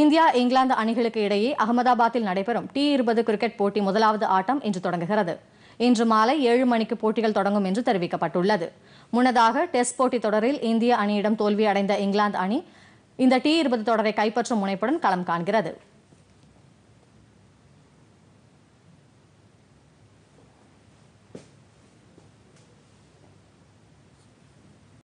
India England அணிகளுக்கு இடையே அகமதாபாத்தில் நடைபெறும் டி இருபது கிரிக்கெட் போட்டி முதலாவது ஆட்டம் இன்று தொடங்குகிறது இன்று மாலை ஏழு மணிக்கு போட்டிகள் தொடங்கும் என்று தெரிவிக்கப்பட்டுள்ளது முன்னதாக டெஸ்ட் போட்டி தொடரில் இந்திய அணியிடம் தோல்வி அடைந்த இங்கிலாந்து அணி இந்த டி இருபது தொடரை கைப்பற்றும் முனைப்புடன் களம் காண்கிறது